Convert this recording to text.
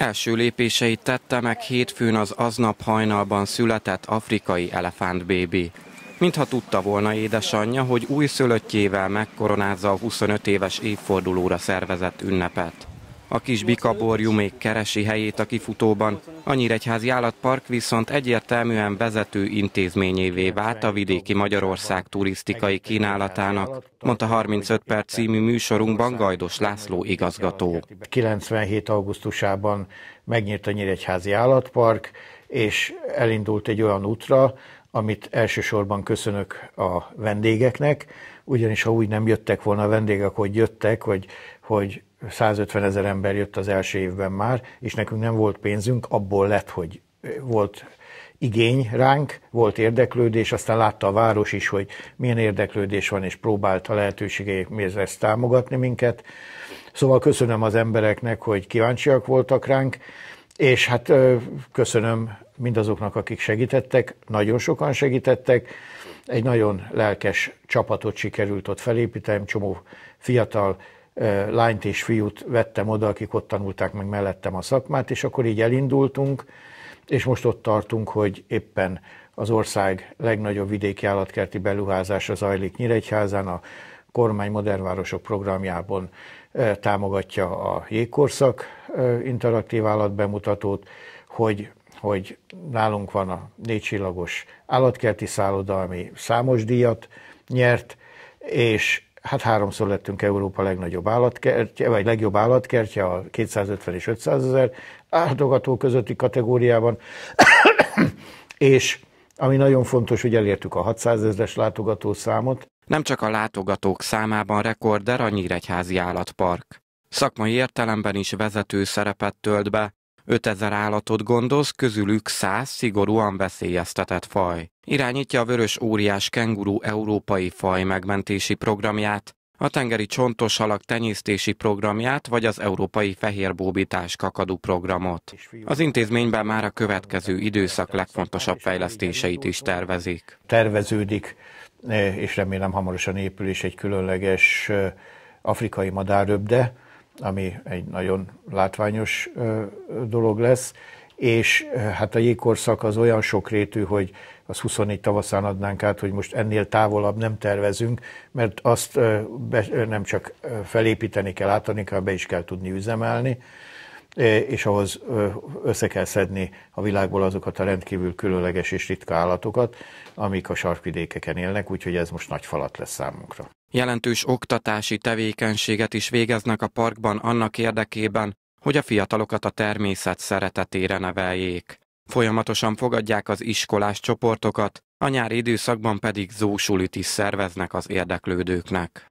Első lépéseit tette meg hétfőn az aznap hajnalban született afrikai elefántbébi. Mintha tudta volna édesanyja, hogy új szülöttjével megkoronázza a 25 éves évfordulóra szervezett ünnepet. A kis bikaborjú még keresi helyét a kifutóban. A Nyíregyházi Állatpark viszont egyértelműen vezető intézményévé vált a vidéki Magyarország turisztikai kínálatának, mondta 35 perc című műsorunkban Gajdos László igazgató. 97. augusztusában megnyílt a Nyíregyházi Állatpark, és elindult egy olyan útra, amit elsősorban köszönök a vendégeknek, ugyanis ha úgy nem jöttek volna a vendégek, hogy jöttek, hogy, hogy 150 ezer ember jött az első évben már, és nekünk nem volt pénzünk, abból lett, hogy volt igény ránk, volt érdeklődés, aztán látta a város is, hogy milyen érdeklődés van, és próbálta lehetőségeit ezt támogatni minket. Szóval köszönöm az embereknek, hogy kíváncsiak voltak ránk, és hát köszönöm mindazoknak, akik segítettek, nagyon sokan segítettek, egy nagyon lelkes csapatot sikerült ott felépítenem, csomó fiatal lányt és fiút vettem oda, akik ott tanulták meg mellettem a szakmát, és akkor így elindultunk, és most ott tartunk, hogy éppen az ország legnagyobb vidéki állatkerti beruházása zajlik Nyíregyházán, a kormány Modern Városok programjában támogatja a jégkorszak interaktív állatbemutatót, hogy, hogy nálunk van a négycsillagos állatkerti szálloda, ami számos díjat nyert, és hát háromszor lettünk Európa legnagyobb állatkertje, vagy legjobb állatkertje a 250 és 500 ezer áldogató közötti kategóriában, és ami nagyon fontos, hogy elértük a 600 ezeres látogatószámot, nem csak a látogatók számában rekorder a Nyíregyházi Állatpark. Szakmai értelemben is vezető szerepet tölt be, 5000 állatot gondoz, közülük 100 szigorúan veszélyeztetett faj. Irányítja a vörös óriás kenguru európai faj megmentési programját, a tengeri alak tenyésztési programját, vagy az európai fehérbóbítás kakadú programot. Az intézményben már a következő időszak legfontosabb fejlesztéseit is tervezik. Terveződik Eh, és remélem hamarosan épül is egy különleges eh, afrikai madáröbde, ami egy nagyon látványos eh, dolog lesz, és hát a jégkorszak az olyan sokrétű, hogy az 24 tavaszán adnánk át, hogy most ennél távolabb nem tervezünk, mert azt be, nem csak felépíteni kell, átadni kell, be is kell tudni üzemelni, és ahhoz össze kell szedni a világból azokat a rendkívül különleges és ritka állatokat, amik a sarkvidékeken élnek, úgyhogy ez most nagy falat lesz számunkra. Jelentős oktatási tevékenységet is végeznek a parkban annak érdekében, hogy a fiatalokat a természet szeretetére neveljék. Folyamatosan fogadják az iskolás csoportokat, a nyári időszakban pedig zósulit is szerveznek az érdeklődőknek.